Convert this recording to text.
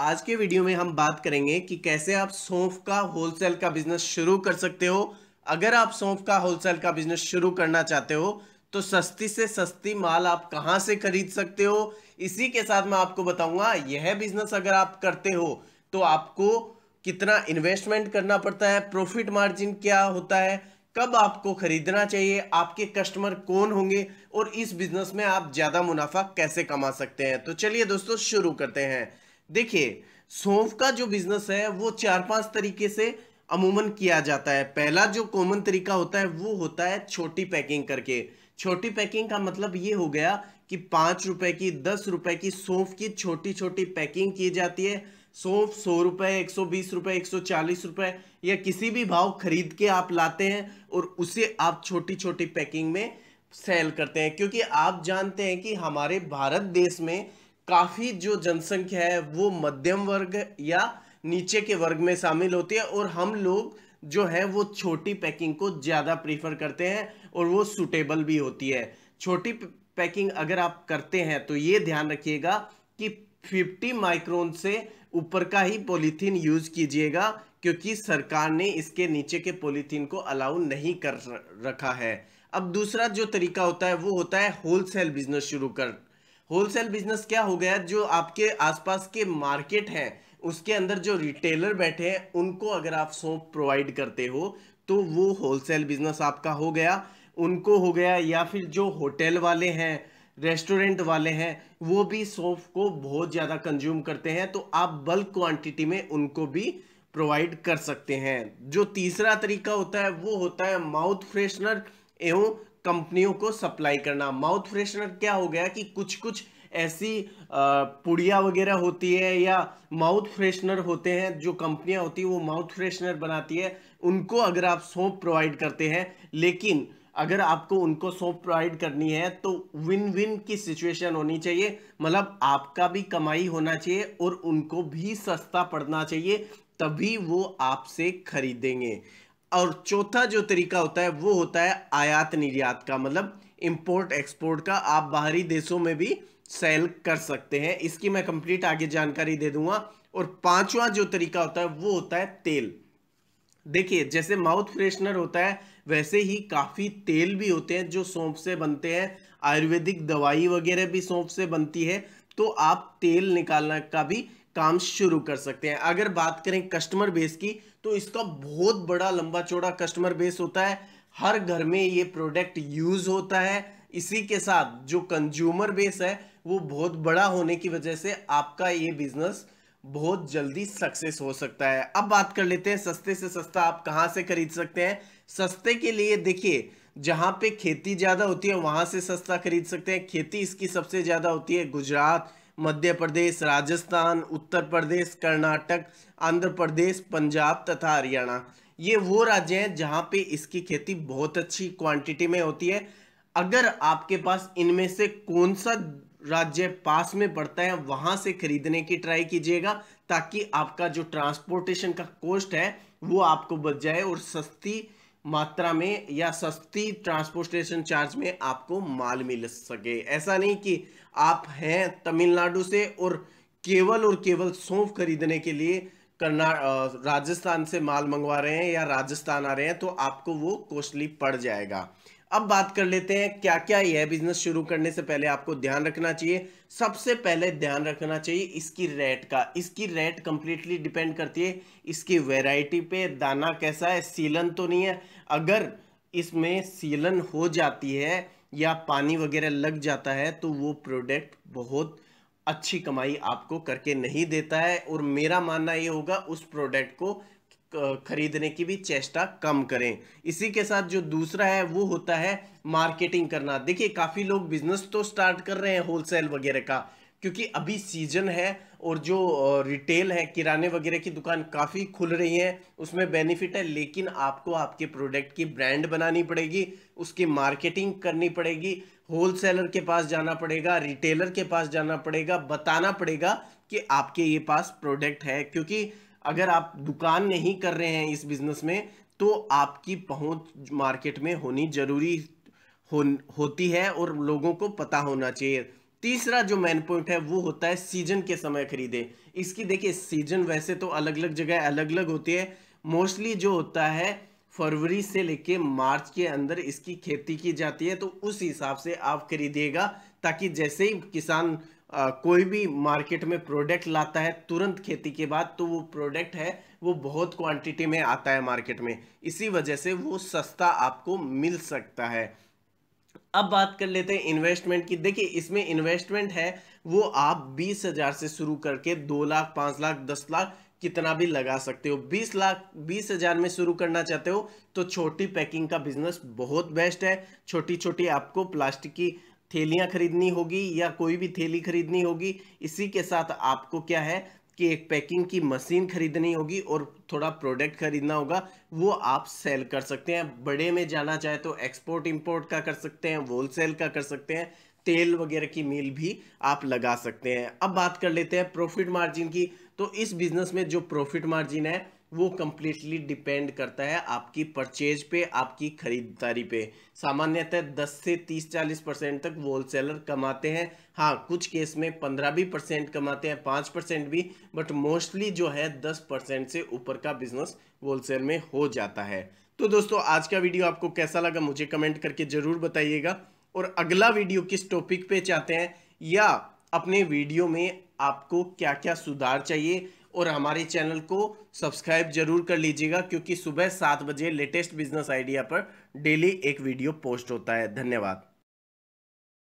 आज के वीडियो में हम बात करेंगे कि कैसे आप सौंफ का होलसेल का बिजनेस शुरू कर सकते हो अगर आप सौंफ का होलसेल का बिजनेस शुरू करना चाहते हो तो सस्ती से सस्ती माल आप कहां से खरीद सकते हो इसी के साथ मैं आपको बताऊंगा यह बिजनेस अगर आप करते हो तो आपको कितना इन्वेस्टमेंट करना पड़ता है प्रॉफिट मार्जिन क्या होता है कब आपको खरीदना चाहिए आपके कस्टमर कौन होंगे और इस बिजनेस में आप ज़्यादा मुनाफा कैसे कमा सकते हैं तो चलिए दोस्तों शुरू करते हैं देखिए सौंफ का जो बिजनेस है वो चार पांच तरीके से अमूमन किया जाता है पहला जो कॉमन तरीका होता है वो होता है छोटी पैकिंग करके छोटी पैकिंग का मतलब ये हो गया कि पाँच रुपए की दस रुपए की सौंफ की छोटी छोटी पैकिंग की जाती है सौंफ सौ रुपए एक सौ बीस रुपए एक सौ चालीस रुपए या किसी भी भाव खरीद के आप लाते हैं और उसे आप छोटी छोटी पैकिंग में सेल करते हैं क्योंकि आप जानते हैं कि हमारे भारत देश में काफ़ी जो जनसंख्या है वो मध्यम वर्ग या नीचे के वर्ग में शामिल होती है और हम लोग जो है वो छोटी पैकिंग को ज़्यादा प्रीफर करते हैं और वो सूटेबल भी होती है छोटी पैकिंग अगर आप करते हैं तो ये ध्यान रखिएगा कि 50 माइक्रोन से ऊपर का ही पॉलीथीन यूज कीजिएगा क्योंकि सरकार ने इसके नीचे के पॉलीथीन को अलाउ नहीं कर रखा है अब दूसरा जो तरीका होता है वो होता है होलसेल बिजनेस शुरू कर होलसेल बिजनेस क्या हो गया जो आपके आसपास के मार्केट हैं उसके अंदर जो रिटेलर बैठे हैं उनको अगर आप सौंप प्रोवाइड करते हो तो वो होलसेल बिजनेस आपका हो गया उनको हो गया या फिर जो होटल वाले हैं रेस्टोरेंट वाले हैं वो भी सौंफ को बहुत ज़्यादा कंज्यूम करते हैं तो आप बल्क क्वांटिटी में उनको भी प्रोवाइड कर सकते हैं जो तीसरा तरीका होता है वो होता है माउथ फ्रेशनर एवं कंपनियों को सप्लाई करना माउथ फ्रेशनर क्या हो गया कि कुछ कुछ ऐसी पुड़िया वगैरह होती है या माउथ फ्रेशनर होते हैं जो कंपनियां होती है वो माउथ फ्रेशनर बनाती है उनको अगर आप सौंप प्रोवाइड करते हैं लेकिन अगर आपको उनको सौंप प्रोवाइड करनी है तो विन विन की सिचुएशन होनी चाहिए मतलब आपका भी कमाई होना चाहिए और उनको भी सस्ता पड़ना चाहिए तभी वो आपसे खरीदेंगे और चौथा जो तरीका होता है वो होता है आयात निर्यात का मतलब इम्पोर्ट एक्सपोर्ट का आप बाहरी देशों में भी सेल कर सकते हैं इसकी मैं कंप्लीट आगे जानकारी दे दूंगा और पांचवा जो तरीका होता है वो होता है तेल देखिए जैसे माउथ फ्रेशनर होता है वैसे ही काफ़ी तेल भी होते हैं जो सौंप से बनते हैं आयुर्वेदिक दवाई वगैरह भी सौंफ से बनती है तो आप तेल निकालना का भी काम शुरू कर सकते हैं अगर बात करें कस्टमर बेस की तो इसका बहुत बड़ा लंबा चौड़ा कस्टमर बेस होता है हर घर में ये प्रोडक्ट यूज़ होता है इसी के साथ जो कंज्यूमर बेस है वो बहुत बड़ा होने की वजह से आपका ये बिजनेस बहुत जल्दी सक्सेस हो सकता है अब बात कर लेते हैं सस्ते से सस्ता आप कहाँ से खरीद सकते हैं सस्ते के लिए देखिए जहाँ पे खेती ज़्यादा होती है वहाँ से सस्ता खरीद सकते हैं खेती इसकी सबसे ज़्यादा होती है गुजरात मध्य प्रदेश राजस्थान उत्तर प्रदेश कर्नाटक आंध्र प्रदेश पंजाब तथा हरियाणा ये वो राज्य हैं जहाँ पे इसकी खेती बहुत अच्छी क्वांटिटी में होती है अगर आपके पास इनमें से कौन सा राज्य पास में पड़ता है वहाँ से खरीदने की ट्राई कीजिएगा ताकि आपका जो ट्रांसपोर्टेशन का कॉस्ट है वो आपको बच जाए और सस्ती मात्रा में या सस्ती ट्रांसपोर्टेशन चार्ज में आपको माल मिल सके ऐसा नहीं कि आप हैं तमिलनाडु से और केवल और केवल सौंफ खरीदने के लिए करना राजस्थान से माल मंगवा रहे हैं या राजस्थान आ रहे हैं तो आपको वो कॉस्टली पड़ जाएगा अब बात कर लेते हैं क्या क्या यह बिजनेस शुरू करने से पहले आपको ध्यान रखना चाहिए सबसे पहले ध्यान रखना चाहिए इसकी रेट का इसकी रेट कंप्लीटली डिपेंड करती है इसकी वैरायटी पे दाना कैसा है सीलन तो नहीं है अगर इसमें सीलन हो जाती है या पानी वगैरह लग जाता है तो वो प्रोडक्ट बहुत अच्छी कमाई आपको करके नहीं देता है और मेरा मानना ये होगा उस प्रोडक्ट को खरीदने की भी चेष्टा कम करें इसी के साथ जो दूसरा है वो होता है मार्केटिंग करना देखिए काफ़ी लोग बिजनेस तो स्टार्ट कर रहे हैं होलसेल वगैरह का क्योंकि अभी सीजन है और जो रिटेल है किराने वगैरह की दुकान काफ़ी खुल रही है उसमें बेनिफिट है लेकिन आपको आपके प्रोडक्ट की ब्रांड बनानी पड़ेगी उसकी मार्केटिंग करनी पड़ेगी होलसेलर के पास जाना पड़ेगा रिटेलर के पास जाना पड़ेगा बताना पड़ेगा कि आपके ये पास प्रोडक्ट है क्योंकि अगर आप दुकान नहीं कर रहे हैं इस बिजनेस में तो आपकी पहुंच मार्केट में होनी जरूरी हो, होती है और लोगों को पता होना चाहिए तीसरा जो मेन पॉइंट है वो होता है सीजन के समय खरीदे इसकी देखिए सीजन वैसे तो अलग अलग जगह अलग अलग होती है मोस्टली जो होता है फरवरी से लेके मार्च के अंदर इसकी खेती की जाती है तो उस हिसाब से आप खरीदिएगा ताकि जैसे ही किसान आ, कोई भी मार्केट में प्रोडक्ट लाता है तुरंत खेती के बाद तो वो प्रोडक्ट है वो बहुत क्वांटिटी में आता है मार्केट में इसी वजह से वो सस्ता आपको मिल सकता है अब बात कर लेते हैं इन्वेस्टमेंट की देखिए इसमें इन्वेस्टमेंट है वो आप बीस हज़ार से शुरू करके दो लाख पांच लाख दस लाख कितना भी लगा सकते हो बीस लाख बीस हज़ार में शुरू करना चाहते हो तो छोटी पैकिंग का बिजनेस बहुत बेस्ट है छोटी छोटी आपको प्लास्टिक की थैलियाँ खरीदनी होगी या कोई भी थैली खरीदनी होगी इसी के साथ आपको क्या है कि एक पैकिंग की मशीन खरीदनी होगी और थोड़ा प्रोडक्ट खरीदना होगा वो आप सेल कर सकते हैं बड़े में जाना चाहे तो एक्सपोर्ट इंपोर्ट का कर सकते हैं होलसेल का कर सकते हैं तेल वगैरह की मील भी आप लगा सकते हैं अब बात कर लेते हैं प्रॉफिट मार्जिन की तो इस बिजनेस में जो प्रॉफिट मार्जिन है वो कम्प्लीटली डिपेंड करता है आपकी परचेज पे आपकी खरीदारी पे सामान्यतः 10 से 30-40 परसेंट तक होलसेलर कमाते हैं हाँ कुछ केस में 15 भी परसेंट कमाते हैं 5 परसेंट भी बट मोस्टली जो है 10 परसेंट से ऊपर का बिजनेस होलसेल में हो जाता है तो दोस्तों आज का वीडियो आपको कैसा लगा मुझे कमेंट करके ज़रूर बताइएगा और अगला वीडियो किस टॉपिक पे चाहते हैं या अपने वीडियो में आपको क्या क्या सुधार चाहिए और हमारे चैनल को सब्सक्राइब जरूर कर लीजिएगा क्योंकि सुबह सात बजे लेटेस्ट बिजनेस आइडिया पर डेली एक वीडियो पोस्ट होता है धन्यवाद